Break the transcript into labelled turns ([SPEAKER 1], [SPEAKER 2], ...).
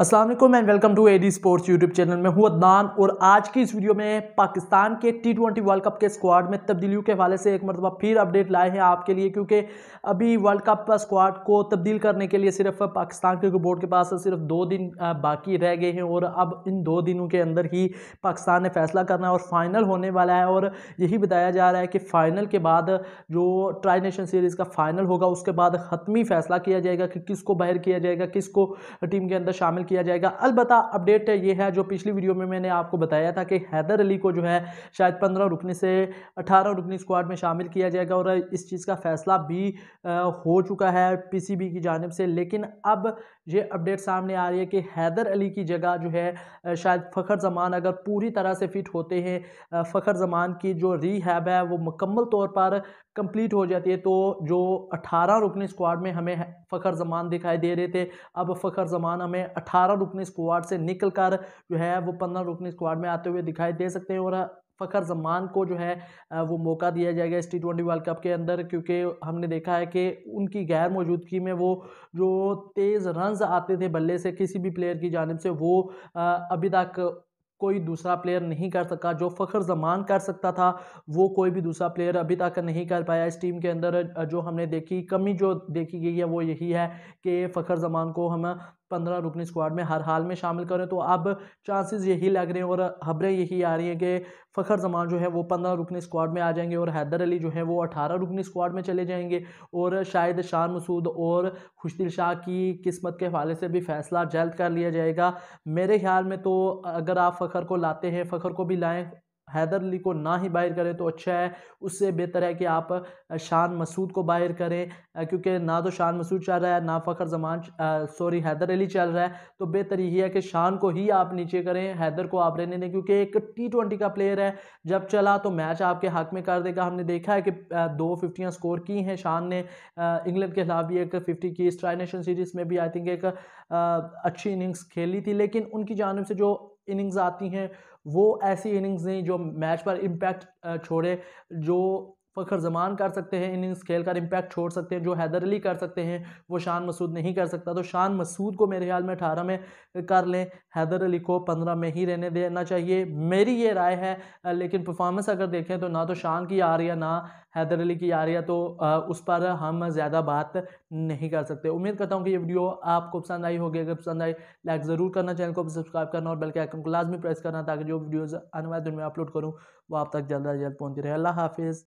[SPEAKER 1] Aslam and welcome to the sports YouTube channel में हूँ अदनान और आज की इस वीडियो में पाकिस्तान के टी ट्वेंटी वर्ल्ड कप के स्क्वाड में तब्दीलियों के हवाले से एक मरतबा फिर अपडेट लाए हैं आपके लिए क्योंकि अभी वर्ल्ड कप स्क्वाड को तब्दील करने के लिए सिर्फ पाकिस्तान क्रिकेट बोर्ड के पास सिर्फ दो दिन बाकी रह गए हैं और अब इन दो दिनों के अंदर ही पाकिस्तान ने फैसला करना है और फाइनल होने वाला है और यही बताया जा रहा है कि फ़ाइनल के बाद जो ट्राई नेशन सीरीज़ का फ़ाइनल होगा उसके बाद हतमी फैसला किया जाएगा कि किसको बाहर किया जाएगा किसको टीम के अंदर शामिल किया जाएगा अलबत् अपडेट ये है जो पिछली वीडियो में मैंने आपको बताया था कि हैदर अली को जो है शायद पंद्रह रुकने से अठारह रुकनी स्क्वाड में शामिल किया जाएगा और इस चीज़ का फैसला भी हो चुका है पी की जानब से लेकिन अब ये अपडेट सामने आ रही है कि हैदर अली की जगह जो है शायद फ़खर जमान अगर पूरी तरह से फिट होते हैं फ़खर जमान की जो रीहैब है वो मुकम्मल तौर पर कंप्लीट हो जाती है तो जो 18 रुकनी स्क्वाड में हमें फ़खर जमान दिखाई दे रहे थे अब फ़खर जमान हमें अठारह रुकने स्क्वाड से निकल कर जो है वो पंद्रह रुकने स्क्वाड में आते हुए दिखाई दे सकते हैं और फ़खर जमान को जो है वो मौका दिया जाएगा इस टी ट्वेंटी वर्ल्ड कप के अंदर क्योंकि हमने देखा है कि उनकी गैर मौजूदगी में वो जो तेज़ रन्स आते थे बल्ले से किसी भी प्लेयर की जानब से वो अभी तक कोई दूसरा प्लेयर नहीं कर सका जो फ़खर जमान कर सकता था वो कोई भी दूसरा प्लेयर अभी तक नहीं कर पाया इस टीम के अंदर जो हमने देखी कमी जो देखी गई है वो यही है कि फ़खर जमान को हम पंद्रह रुकनी स्क्वाड में हर हाल में शामिल करें तो अब चांसेस यही लग रहे हैं और खबरें यही आ रही हैं कि फ़खर जमान जो है वो पंद्रह रुकनी स्क्वाड में आ जाएंगे और हैदर अली जो है वो अठारह रुकनी स्क्वाड में चले जाएंगे और शायद शान मसूद और खुशदिल शाह की किस्मत के हवाले से भी फैसला जल्द कर लिया जाएगा मेरे ख्याल में तो अगर आप फ़खर को लाते हैं फ़खर को भी लाएँ हैदर अली को ना ही बाहर करें तो अच्छा है उससे बेहतर है कि आप शान मसूद को बाहर करें क्योंकि ना तो शान मसूद चल रहा है ना फ़खर जमान सॉरी हैदर अली चल रहा है तो बेहतर यही है कि शान को ही आप नीचे करें हैदर को आप रहने दें क्योंकि एक टी ट्वेंटी का प्लेयर है जब चला तो मैच आपके हक में कर देगा हमने देखा है कि दो फिफ्टियाँ स्कोर की हैं शान ने इंग्लैंड के खिलाफ भी एक फिफ्टी की इस ट्राई नेशन सीरीज़ में भी आई थिंक एक अच्छी इनिंग्स खेली थी लेकिन उनकी जानब से जो इनिंग्स आती हैं वो ऐसी इनिंग्स नहीं जो मैच पर इम्पैक्ट छोड़े जो फ़खर जमान कर सकते हैं इन खेल का इम्पैक्ट छोड़ सकते हैं जो हैदर अली कर सकते हैं वो शान मसूद नहीं कर सकता तो शान मसूद को मेरे ख्याल में अठारह में कर लें हैदर अली को पंद्रह में ही रहने देना चाहिए मेरी ये राय है लेकिन परफॉर्मेंस अगर देखें तो ना तो शान की आ रही है ना हैदर अली की आ रही है तो उस पर हम ज़्यादा बात नहीं कर सकते उम्मीद करता हूँ कि ये वीडियो आपको पसंद आई होगी अगर पसंद आई लाइक ज़रूर करना चैनल को सब्सक्राइब करना और बेल के आइकन को लाजमी प्रेस करना ताकि जो वीडियोज़ आने वाले दिन में अपलोड करूँ वो आप तक जल्द अज जल्द पहुँच रहे अल्लाह हाफिज़